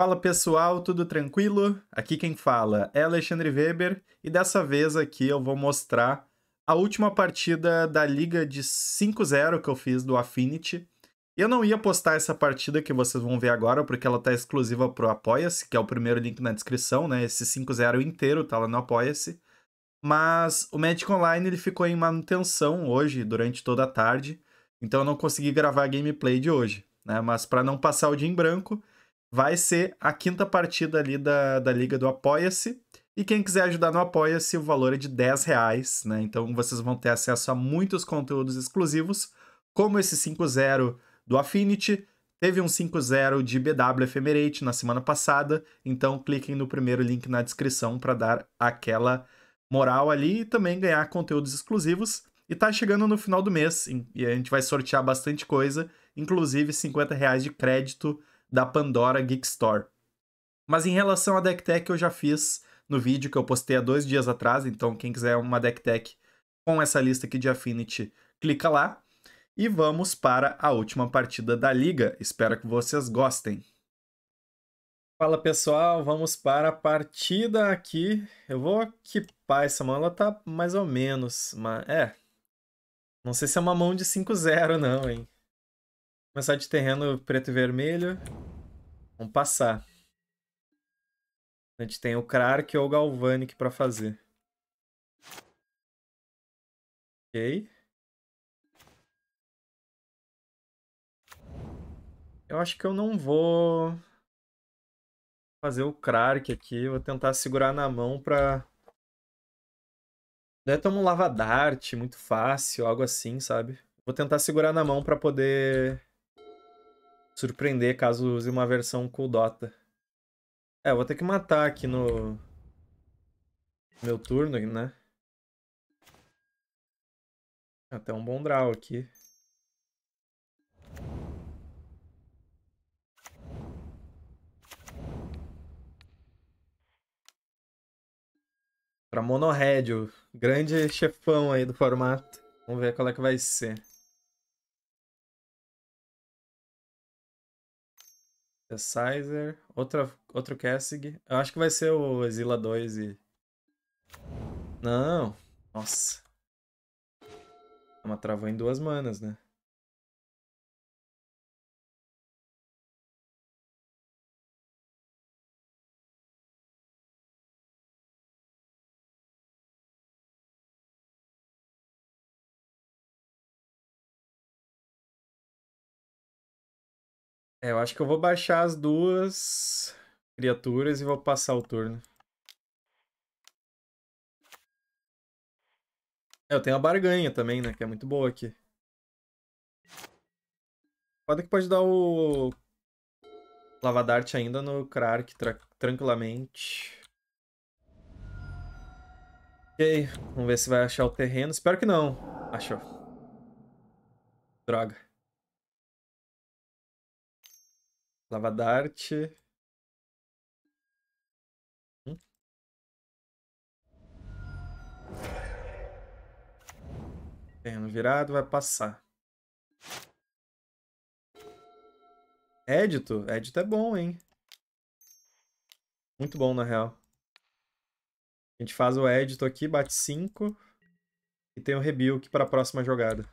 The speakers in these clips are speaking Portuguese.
Fala pessoal, tudo tranquilo? Aqui quem fala é Alexandre Weber e dessa vez aqui eu vou mostrar a última partida da liga de 5-0 que eu fiz do Affinity. Eu não ia postar essa partida que vocês vão ver agora porque ela tá exclusiva pro Apoia-se, que é o primeiro link na descrição, né? Esse 5-0 inteiro tá lá no Apoia-se. Mas o Magic Online ele ficou em manutenção hoje, durante toda a tarde, então eu não consegui gravar a gameplay de hoje, né? Mas para não passar o dia em branco, vai ser a quinta partida ali da, da Liga do Apoia-se. E quem quiser ajudar no Apoia-se, o valor é de 10 reais, né? Então vocês vão ter acesso a muitos conteúdos exclusivos, como esse 5.0 do Affinity. Teve um 5.0 de BW Ephemerate na semana passada, então cliquem no primeiro link na descrição para dar aquela moral ali e também ganhar conteúdos exclusivos. E tá chegando no final do mês e a gente vai sortear bastante coisa, inclusive 50 reais de crédito da Pandora Geek Store. Mas em relação à deck tech, eu já fiz no vídeo que eu postei há dois dias atrás, então quem quiser uma deck tech com essa lista aqui de Affinity, clica lá. E vamos para a última partida da liga. Espero que vocês gostem. Fala pessoal, vamos para a partida aqui. Eu vou equipar essa mão, ela tá mais ou menos, mas é. Não sei se é uma mão de 5-0 não, hein. Vou começar de terreno preto e vermelho. Vamos passar. A gente tem o Krark ou o Galvanic para fazer. Ok. Eu acho que eu não vou fazer o Krark aqui. Vou tentar segurar na mão pra... Deve é tomar um Lava Dart, muito fácil, algo assim, sabe? Vou tentar segurar na mão pra poder surpreender caso use uma versão com Dota. É, eu vou ter que matar aqui no... Meu turno, né? Até um bom draw aqui. Pra Monohead, o grande chefão aí do formato. Vamos ver qual é que vai ser. Synthesizer, outra, outro Cassig. Eu acho que vai ser o Exila 2 e... Não! Nossa. uma travou em duas manas, né? É, eu acho que eu vou baixar as duas criaturas e vou passar o turno. É, eu tenho a barganha também, né? Que é muito boa aqui. Pode que pode dar o Lavadarte ainda no Krark tra tranquilamente. Ok, vamos ver se vai achar o terreno. Espero que não. Achou. Droga. Lava Dart. Hum? Terreno é, virado, vai passar. Édito? Édito é bom, hein? Muito bom, na real. A gente faz o édito aqui, bate 5. E tem o rebuke para a próxima jogada.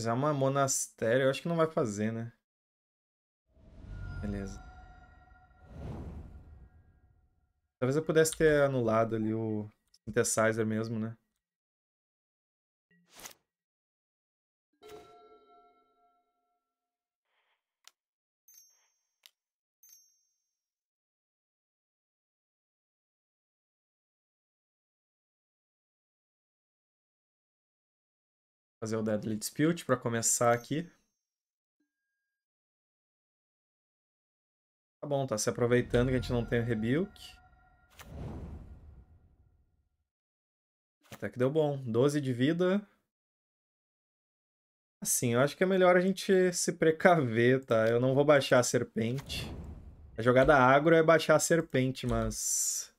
Precisar uma monastério, eu acho que não vai fazer, né? Beleza. Talvez eu pudesse ter anulado ali o synthesizer mesmo, né? fazer o Deadly Dispute para começar aqui. Tá bom, tá se aproveitando que a gente não tem o Rebuke. Até que deu bom. 12 de vida. Assim, eu acho que é melhor a gente se precaver, tá? Eu não vou baixar a serpente. A jogada agro é baixar a serpente, mas...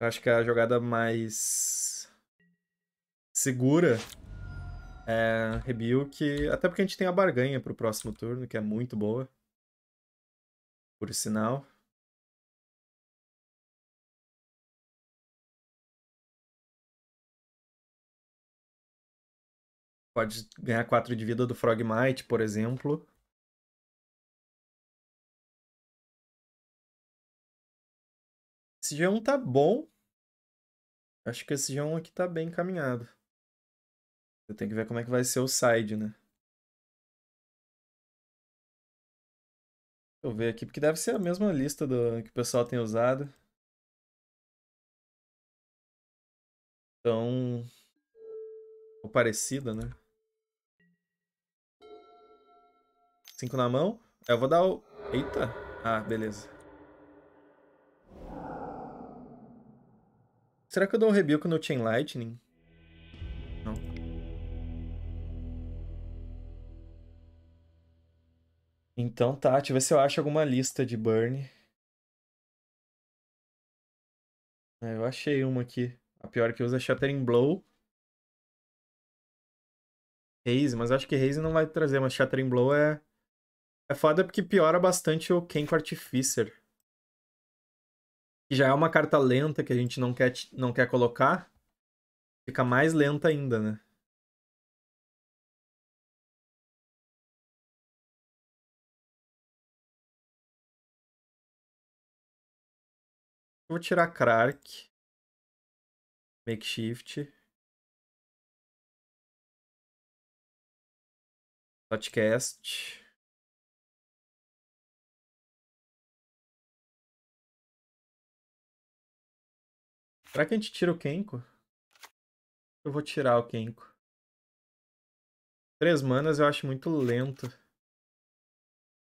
Eu acho que é a jogada mais segura é, Rebuke, até porque a gente tem a barganha pro próximo turno, que é muito boa. Por sinal. Pode ganhar 4 de vida do Frogmite, por exemplo. Esse G1 tá bom. Acho que esse G1 aqui tá bem encaminhado. Eu tenho que ver como é que vai ser o side, né? Deixa eu ver aqui, porque deve ser a mesma lista do, que o pessoal tem usado. Então. Ou parecida, né? Cinco na mão. Eu vou dar o. Eita! Ah, beleza. Será que eu dou um rebuild no Chain Lightning? Então tá, deixa eu ver se eu acho alguma lista de burn. É, eu achei uma aqui. A pior que usa é Shattering Blow. Raze, mas acho que Raze não vai trazer, mas Shattering Blow é. É foda porque piora bastante o Kenko Artificer. Que já é uma carta lenta que a gente não quer, não quer colocar. Fica mais lenta ainda, né? Vou tirar Crark. Makeshift. Podcast. Será que a gente tira o Kenko? Eu vou tirar o Kenko. Três manas eu acho muito lento.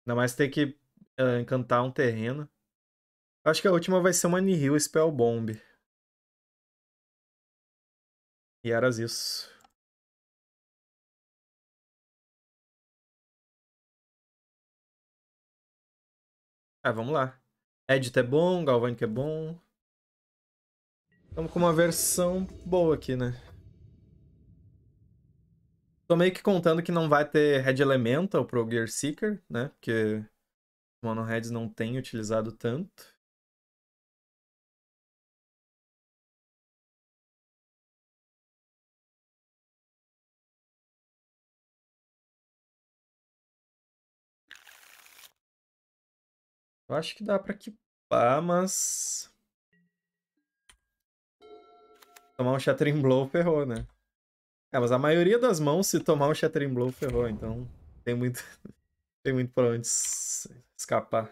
Ainda mais ter que uh, encantar um terreno. Acho que a última vai ser uma Nihil Spellbomb. E era isso. Ah, vamos lá. Edit é bom, Galvanic é bom. Estamos com uma versão boa aqui, né? Tô meio que contando que não vai ter Red Elemental pro Gear Seeker, né? Porque Mono Heads não tem utilizado tanto. Eu acho que dá pra equipar, mas... Tomar um Shattering Blow ferrou, né? É, mas a maioria das mãos, se tomar um Shattering Blow, ferrou. Então, tem muito... tem muito pra onde escapar.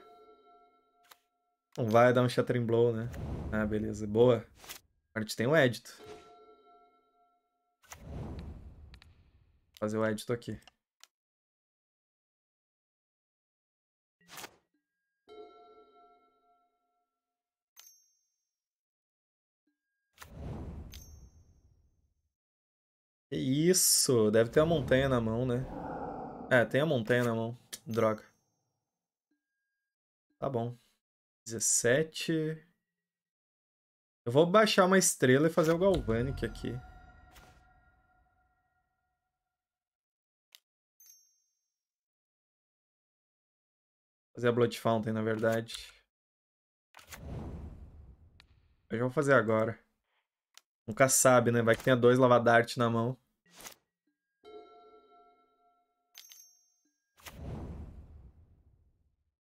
Não vai dar um Shattering Blow, né? Ah, beleza. Boa. Agora a gente tem um Edito. Fazer o Edito aqui. isso? Deve ter a montanha na mão, né? É, tem a montanha na mão. Droga. Tá bom. 17. Eu vou baixar uma estrela e fazer o Galvanic aqui. Fazer a Blood Fountain, na verdade. Eu já vou fazer agora. Nunca sabe, né? Vai que tenha dois Lavadarte na mão.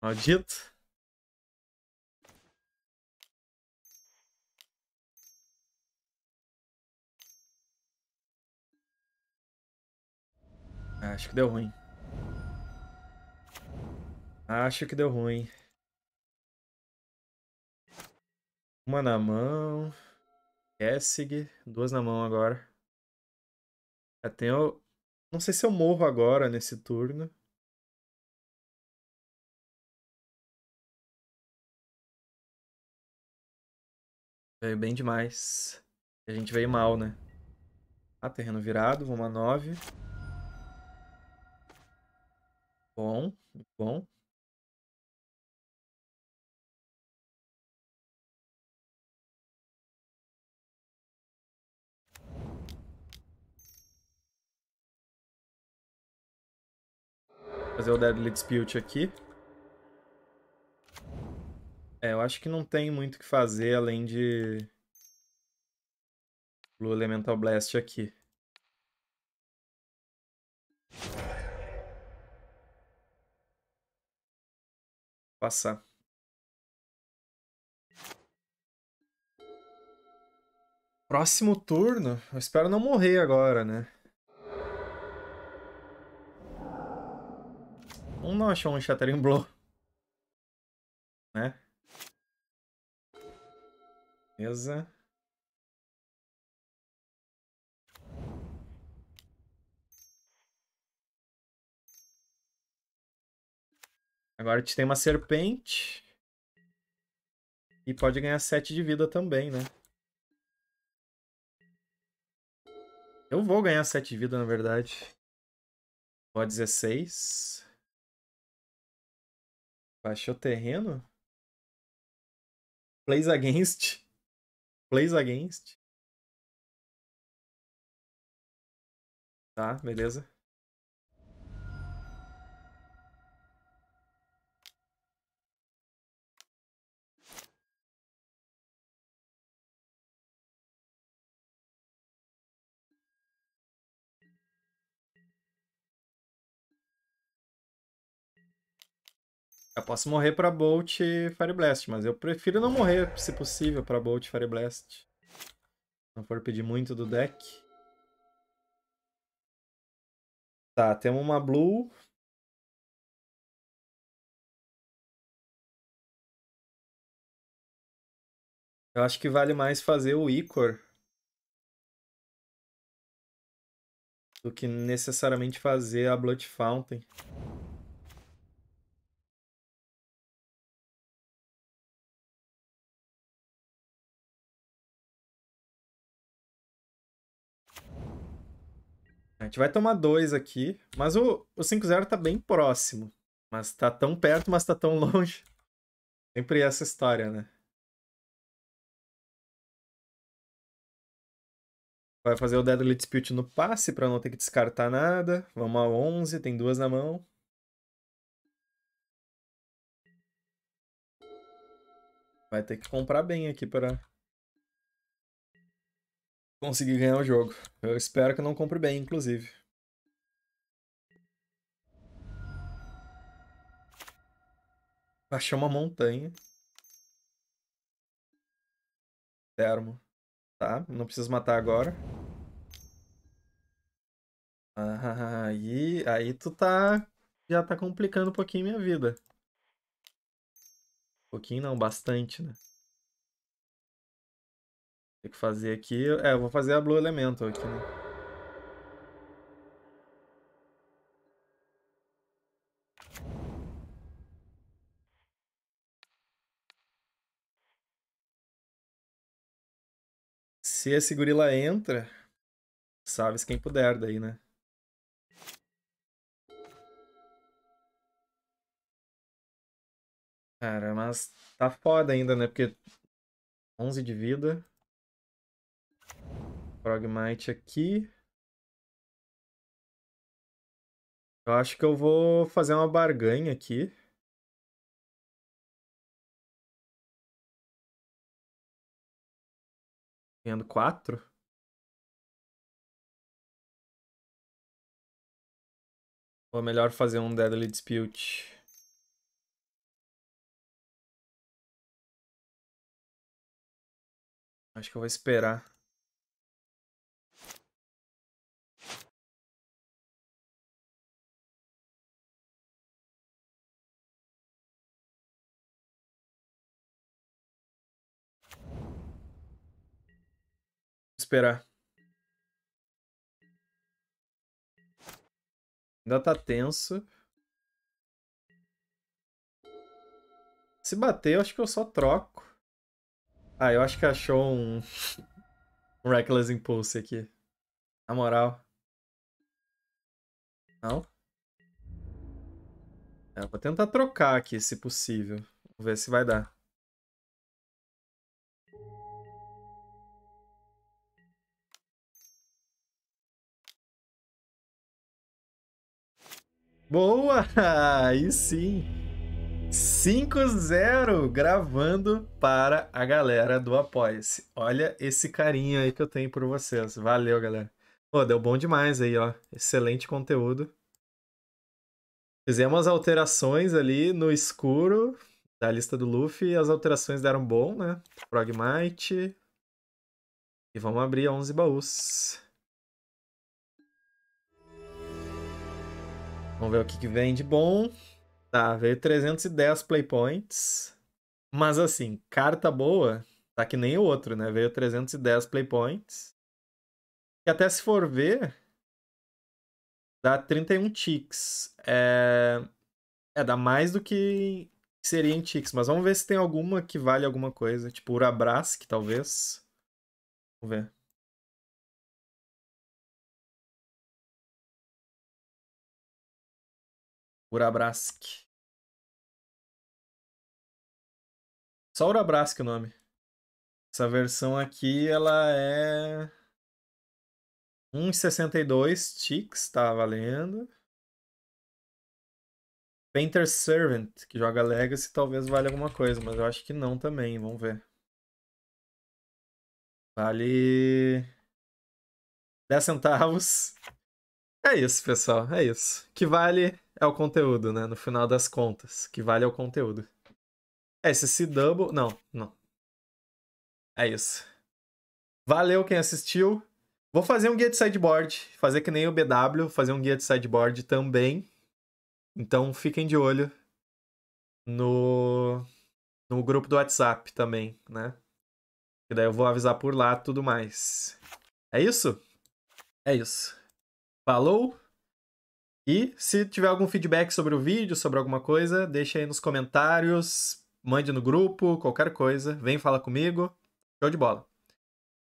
Maldito. Acho que deu ruim. Acho que deu ruim. Uma na mão. Essig, Duas na mão agora. Até tenho... Não sei se eu morro agora nesse turno. Veio bem demais. A gente veio mal, né? Ah, terreno virado, vamos a 9. Bom, bom. Fazer o Deadly Dispute aqui. É, eu acho que não tem muito o que fazer além de. Blue Elemental Blast aqui. Passar. Próximo turno. Eu espero não morrer agora, né? Vamos não achar um Shattering Blow. Né? Beleza. Agora a gente tem uma serpente. E pode ganhar 7 de vida também, né? Eu vou ganhar 7 de vida, na verdade. Ó, 16. Baixou terreno? Plays against. Plays Against. Tá, beleza. Eu posso morrer pra Bolt e Fireblast, mas eu prefiro não morrer, se possível, pra Bolt e Fireblast. Não for pedir muito do deck. Tá, temos uma Blue. Eu acho que vale mais fazer o Icor do que necessariamente fazer a Blood Fountain. A gente vai tomar dois aqui, mas o, o 5-0 tá bem próximo. Mas tá tão perto, mas tá tão longe. Sempre essa história, né? Vai fazer o Deadly Dispute no passe para não ter que descartar nada. Vamos a 11, tem duas na mão. Vai ter que comprar bem aqui para conseguir ganhar o jogo. Eu espero que eu não compre bem, inclusive. Achei uma montanha. Termo. Tá, não preciso matar agora. Ah, aí, aí tu tá... Já tá complicando um pouquinho minha vida. Um pouquinho não, bastante, né? Tem que fazer aqui... É, eu vou fazer a Blue Elemental aqui, né? se esse gorila entra, salve-se quem puder daí, né? Cara, mas tá foda ainda, né? Porque 11 de vida. Progmite aqui. Eu acho que eu vou fazer uma barganha aqui. Ganhando quatro. Ou melhor fazer um Deadly Dispute. Acho que eu vou esperar. esperar. Ainda tá tenso. Se bater, eu acho que eu só troco. Ah, eu acho que achou um, um Reckless Impulse aqui. Na moral. Não? É, vou tentar trocar aqui, se possível. Vamos ver se vai dar. Boa! Aí sim! 5-0 gravando para a galera do Apoia-se. Olha esse carinho aí que eu tenho por vocês. Valeu, galera. Pô, deu bom demais aí, ó. Excelente conteúdo. Fizemos alterações ali no escuro da lista do Luffy. As alterações deram bom, né? Frogmite. E vamos abrir 11 baús. Vamos ver o que, que vem de bom. Tá, veio 310 playpoints. Mas assim, carta boa, tá que nem o outro, né? Veio 310 playpoints. E até se for ver, dá 31 ticks. É, é dá mais do que seria em ticks, mas vamos ver se tem alguma que vale alguma coisa. Tipo Urabrask, talvez. Vamos ver. Urabrask. Só Urabrask o nome. Essa versão aqui, ela é... 1,62 ticks, tá valendo. Painter Servant, que joga Legacy, talvez valha alguma coisa, mas eu acho que não também, vamos ver. Vale... 10 centavos. É isso, pessoal. É isso. Que vale é o conteúdo, né? No final das contas. Que vale é o conteúdo. É, esse se double. Não, não. É isso. Valeu quem assistiu. Vou fazer um guia de sideboard. Fazer que nem o BW, fazer um guia de sideboard também. Então fiquem de olho no, no grupo do WhatsApp também, né? E daí eu vou avisar por lá tudo mais. É isso? É isso. Falou! E se tiver algum feedback sobre o vídeo, sobre alguma coisa, deixa aí nos comentários, mande no grupo, qualquer coisa. Vem falar comigo. Show de bola!